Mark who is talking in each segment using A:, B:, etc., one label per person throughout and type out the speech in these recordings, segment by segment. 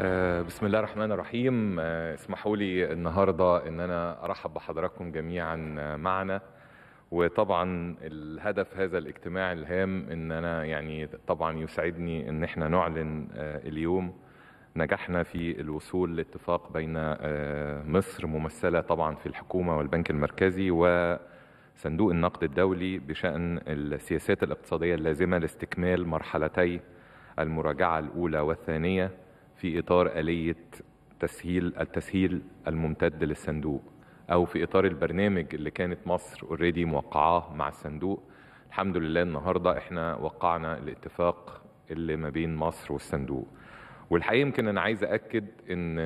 A: آه، بسم الله الرحمن الرحيم آه، اسمحوا لي النهارده ان انا ارحب بحضراتكم جميعا آه، معنا وطبعا الهدف هذا الاجتماع الهام ان انا يعني طبعا يسعدني ان احنا نعلن اليوم نجحنا في الوصول لاتفاق بين مصر ممثله طبعا في الحكومه والبنك المركزي وصندوق النقد الدولي بشان السياسات الاقتصاديه اللازمه لاستكمال مرحلتي المراجعه الاولى والثانيه في إطار آلية تسهيل التسهيل الممتد للصندوق أو في إطار البرنامج اللي كانت مصر اوريدي موقعاه مع الصندوق الحمد لله النهاردة إحنا وقعنا الاتفاق اللي ما بين مصر والصندوق والحقيقة يمكن أنا عايز أكد إن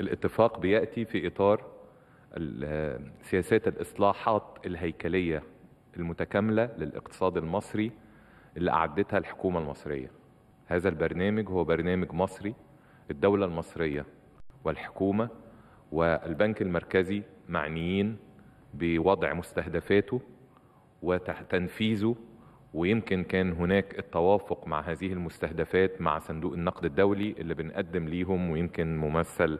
A: الاتفاق بيأتي في إطار سياسات الإصلاحات الهيكلية المتكاملة للاقتصاد المصري اللي أعدتها الحكومة المصرية هذا البرنامج هو برنامج مصري الدولة المصرية والحكومة والبنك المركزي معنيين بوضع مستهدفاته وتنفيذه ويمكن كان هناك التوافق مع هذه المستهدفات مع صندوق النقد الدولي اللي بنقدم ليهم ويمكن ممثل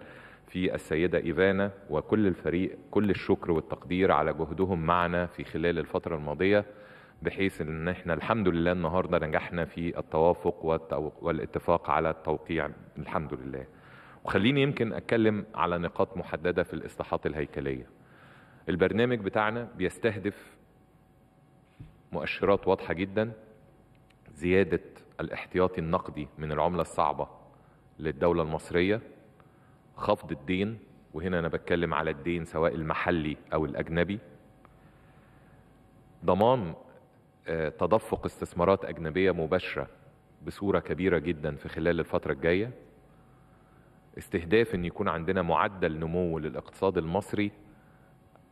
A: في السيدة إيفانا وكل الفريق كل الشكر والتقدير على جهدهم معنا في خلال الفترة الماضية بحيث ان احنا الحمد لله النهارده نجحنا في التوافق والاتفاق على التوقيع الحمد لله وخليني يمكن اتكلم على نقاط محدده في الاصلاحات الهيكليه البرنامج بتاعنا بيستهدف مؤشرات واضحه جدا زياده الاحتياطي النقدي من العمله الصعبه للدوله المصريه خفض الدين وهنا انا بتكلم على الدين سواء المحلي او الاجنبي ضمان آه، تدفق استثمارات أجنبية مباشرة بصورة كبيرة جدا في خلال الفترة الجاية استهداف أن يكون عندنا معدل نمو للاقتصاد المصري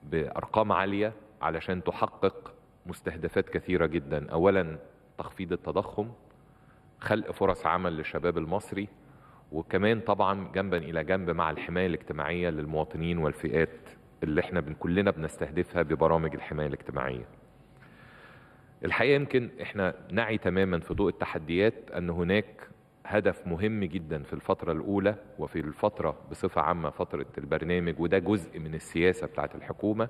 A: بأرقام عالية علشان تحقق مستهدفات كثيرة جدا أولا تخفيض التضخم خلق فرص عمل للشباب المصري وكمان طبعا جنبا إلى جنب مع الحماية الاجتماعية للمواطنين والفئات اللي احنا كلنا بنستهدفها ببرامج الحماية الاجتماعية الحقيقه يمكن احنا نعي تماما في ضوء التحديات ان هناك هدف مهم جدا في الفترة الأولى وفي الفترة بصفة عامة فترة البرنامج وده جزء من السياسة بتاعة الحكومة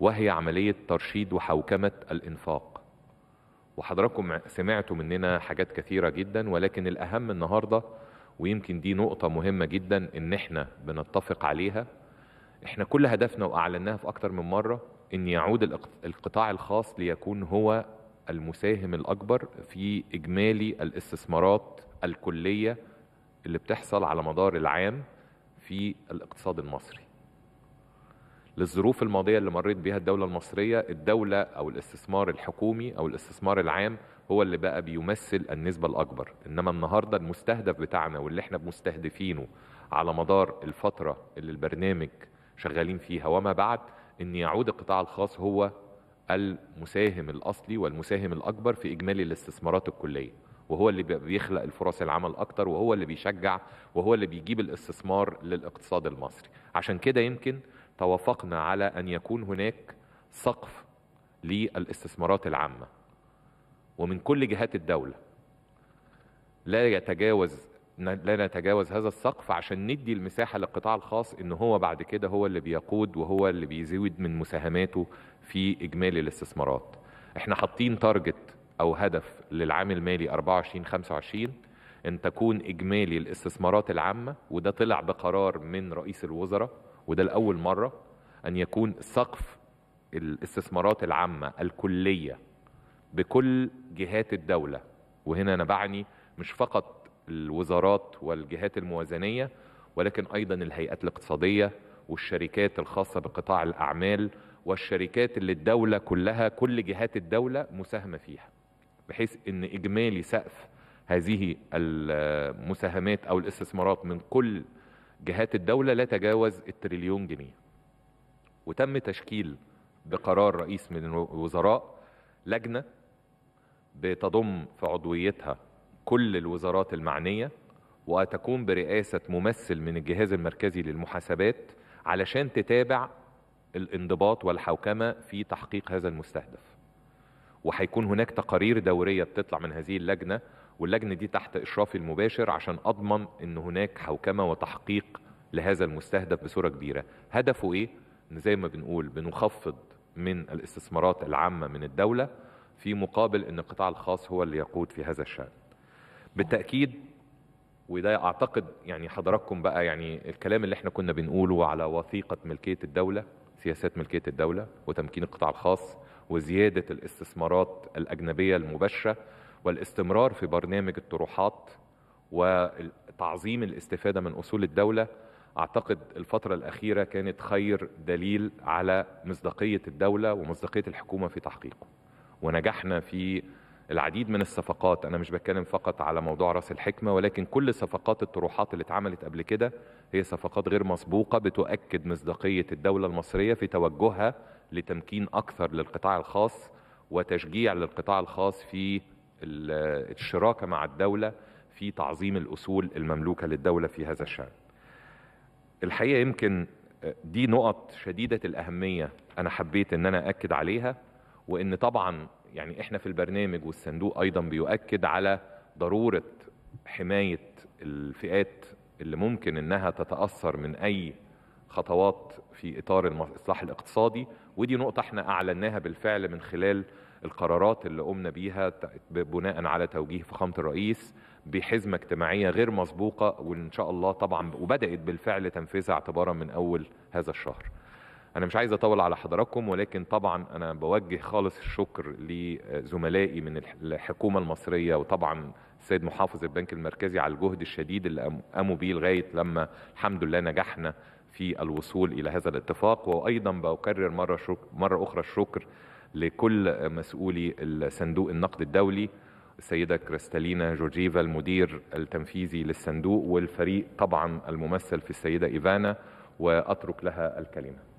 A: وهي عملية ترشيد وحوكمة الإنفاق وحضراتكم سمعتوا مننا حاجات كثيرة جدا ولكن الأهم النهاردة ويمكن دي نقطة مهمة جدا إن إحنا بنتفق عليها إحنا كل هدفنا وأعلناها في أكتر من مرة إن يعود القطاع الخاص ليكون هو المساهم الأكبر في إجمالي الاستثمارات الكلية اللي بتحصل على مدار العام في الاقتصاد المصري للظروف الماضية اللي مريت بها الدولة المصرية الدولة أو الاستثمار الحكومي أو الاستثمار العام هو اللي بقى بيمثل النسبة الأكبر إنما النهاردة المستهدف بتاعنا واللي احنا مستهدفينه على مدار الفترة اللي البرنامج شغالين فيها وما بعد إن يعود القطاع الخاص هو المساهم الأصلي والمساهم الأكبر في إجمالي الاستثمارات الكلية وهو اللي بيخلق الفرص العمل أكتر وهو اللي بيشجع وهو اللي بيجيب الاستثمار للاقتصاد المصري عشان كده يمكن توافقنا على أن يكون هناك سقف للاستثمارات العامة ومن كل جهات الدولة لا يتجاوز لا نتجاوز هذا السقف عشان ندي المساحة للقطاع الخاص ان هو بعد كده هو اللي بيقود وهو اللي بيزود من مساهماته في اجمالي الاستثمارات احنا حاطين تارجت او هدف للعام المالي 24 25 ان تكون اجمالي الاستثمارات العامة وده طلع بقرار من رئيس الوزراء وده لاول مرة ان يكون سقف الاستثمارات العامة الكلية بكل جهات الدولة وهنا انا بعني مش فقط الوزارات والجهات الموازنيه ولكن ايضا الهيئات الاقتصاديه والشركات الخاصه بقطاع الاعمال والشركات اللي الدوله كلها كل جهات الدوله مساهمه فيها بحيث ان اجمالي سقف هذه المساهمات او الاستثمارات من كل جهات الدوله لا تجاوز التريليون جنيه وتم تشكيل بقرار رئيس من الوزراء لجنه بتضم في عضويتها كل الوزارات المعنية وتكون برئاسة ممثل من الجهاز المركزي للمحاسبات علشان تتابع الانضباط والحوكمة في تحقيق هذا المستهدف وهيكون هناك تقارير دورية بتطلع من هذه اللجنة واللجنة دي تحت إشرافي المباشر عشان أضمن أن هناك حوكمة وتحقيق لهذا المستهدف بصورة كبيرة هدفه إيه؟ زي ما بنقول بنخفض من الاستثمارات العامة من الدولة في مقابل أن القطاع الخاص هو اللي يقود في هذا الشأن بالتاكيد وده اعتقد يعني حضراتكم بقى يعني الكلام اللي احنا كنا بنقوله على وثيقه ملكيه الدوله سياسات ملكيه الدوله وتمكين القطاع الخاص وزياده الاستثمارات الاجنبيه المباشره والاستمرار في برنامج الطروحات وتعظيم الاستفاده من اصول الدوله اعتقد الفتره الاخيره كانت خير دليل على مصداقيه الدوله ومصداقيه الحكومه في تحقيقه ونجحنا في العديد من الصفقات انا مش بتكلم فقط على موضوع راس الحكمه ولكن كل صفقات الطروحات اللي اتعملت قبل كده هي صفقات غير مسبوقه بتؤكد مصداقيه الدوله المصريه في توجهها لتمكين اكثر للقطاع الخاص وتشجيع للقطاع الخاص في الشراكه مع الدوله في تعظيم الاصول المملوكه للدوله في هذا الشان. الحقيقه يمكن دي نقط شديده الاهميه انا حبيت ان انا اكد عليها وان طبعا يعني احنا في البرنامج والصندوق ايضا بيؤكد على ضروره حمايه الفئات اللي ممكن انها تتاثر من اي خطوات في اطار الاصلاح الاقتصادي ودي نقطه احنا اعلناها بالفعل من خلال القرارات اللي قمنا بيها بناء على توجيه فخامه الرئيس بحزمه اجتماعيه غير مسبوقه وان شاء الله طبعا وبدات بالفعل تنفيذها اعتبارا من اول هذا الشهر انا مش عايز اطول على حضراتكم ولكن طبعا انا بوجه خالص الشكر لزملائي من الحكومه المصريه وطبعا السيد محافظ البنك المركزي على الجهد الشديد اللي قاموا بيه لغايه لما الحمد لله نجحنا في الوصول الى هذا الاتفاق وايضا بكرر مره شكر مره اخرى الشكر لكل مسؤولي الصندوق النقد الدولي السيدة كريستالينا جورجيفا المدير التنفيذي للصندوق والفريق طبعا الممثل في السيدة إيفانا وأترك لها الكلمة